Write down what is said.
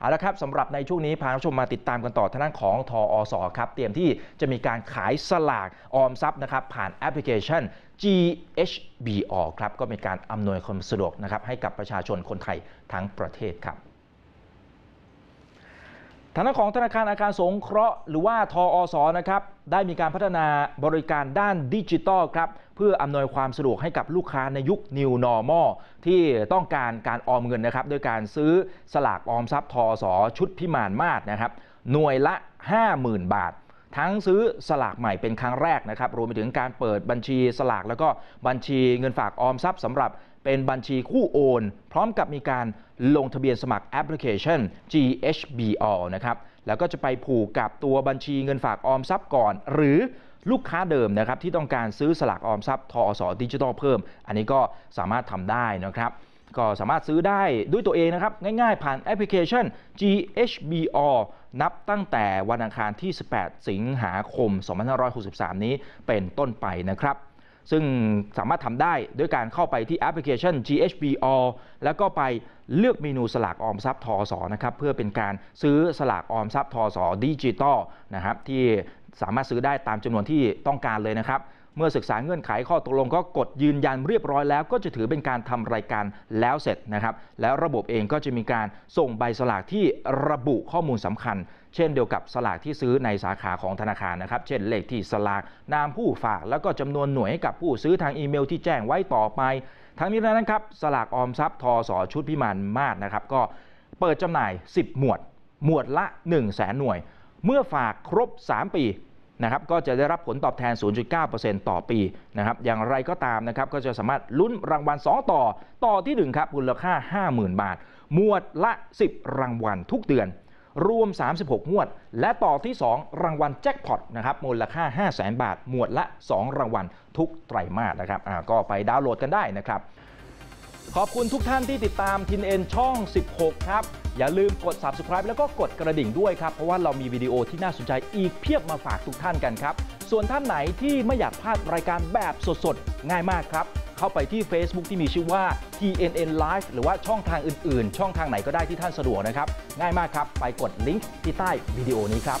เอาละครับสำหรับในช่วงนี้พาผู้ชมมาติดตามกันต่อทางด้านของทออสครับเตรียมที่จะมีการขายสลากออมทรัพย์นะครับผ่านแอปพลิเคชัน GHBO ครับก็เป็นการอำนวยความสะดวกนะครับให้กับประชาชนคนไทยทั้งประเทศครับทางด้านของธนาคารอาคารสงเคราะห์หรือว่าทออสนะครับได้มีการพัฒนาบริการด้านดิจิตอลครับเพื่ออำนวยความสะดวกให้กับลูกค้าในยุค New Normal ที่ต้องการการออมเงินนะครับโดยการซื้อสลากออมทรัพย์ทอสชุดพิมานมาศนะครับหน่วยละ 50,000 บาททั้งซื้อสลากใหม่เป็นครั้งแรกนะครับ รวมไปถึงการเปิดบัญชีสลากแล้วก็บัญชีเงินฝากออมทรัพย์สำหรับเป็นบัญชีคู่โอนพร้อมกับมีการลงทะเบียนสมัครแอปพลิเคชัน GHB l นะครับ แล้วก็จะไปผูกกับตัวบัญชีเงินฝากออมทรัพย์ก่อน หรือลูกค้าเดิมนะครับ ที่ต้องการซื้อสลากออมทรัพย์ทอสดิจิทัลเพิ่ม อันนี้ก็สามารถทำได้นะครับก็สามารถซื้อได้ด้วยตัวเองนะครับ ง่ายๆ ผ่านแอปพลิเคชัน GHBO นับตั้งแต่วันอังคารที่ 18 สิงหาคม 2563 นี้เป็นต้นไปนะครับ ซึ่งสามารถทำได้ด้วยการเข้าไปที่แอปพลิเคชัน GHBO แล้วก็ไปเลือกเมนูสลากออมทรัพย์ทอสอนะครับเพื่อเป็นการซื้อสลากออมทรัพย์ทอสอดิจิตอล นะครับ ที่สามารถซื้อได้ตามจำนวนที่ต้องการเลยนะครับเมื่อศึกษาเงื่อนไขข้อตกลงก็กดยืนยันเรียบร้อยแล้วก็จะถือเป็นการทำรายการแล้วเสร็จนะครับแล้วระบบเองก็จะมีการส่งใบสลากที่ระบุข้อมูลสำคัญ เช่นเดียวกับสลากที่ซื้อในสาขาของธนาคารนะครับเช่นเลขที่สลากนามผู้ฝาก แล้วก็จำนวนหน่วยให้กับผู้ซื้อทางอีเมล ที่แจ้งไว้ต่อไป ทั้งนี้นล้นครับสลากออมทรัพย์ทอสอชุดพิมานมาศนะครับก็เปิดจำหน่าย 10 หมวด หมวดละ 1 0 0 0 0แสนหน่วย เมื่อฝากครบ 3 ปีนะครับก็จะได้รับผลตอบแทน 0.9%ต่อปีนะครับอย่างไรก็ตามนะครับก็จะสามารถลุ้นรางวัล2ต่อ ต่อที่1ครับมูลค่า 50,000 บาทมวดละ 10 รางวัลทุกเดือน รวม 36 มวด และต่อที่ 2 รางวัลแจ็คพอตนะครับมูลค่า 5 0 0 0 0 0 บาทมวดละ 2 รางวัลทุกไตรมาสนะครับก็ไปดาวน์โหลดกันได้นะครับ ขอบคุณทุกท่านที่ติดตามทินเอ็นช่อง 16 ครับอย่าลืมกด subscribe แล้วก็กดกระดิ่งด้วยครับ เพราะว่าเรามีวิดีโอที่น่าสนใจอีกเพียบมาฝากทุกท่านกันครับ ส่วนท่านไหนที่ไม่อยากพลาดรายการแบบสดๆ ง่ายมากครับ เข้าไปที่ Facebook ที่มีชื่อว่า TNN Live หรือว่าช่องทางอื่นๆ ช่องทางไหนก็ได้ที่ท่านสะดวกนะครับ ง่ายมากครับ ไปกดลิงก์ที่ใต้วิดีโอนี้ครับ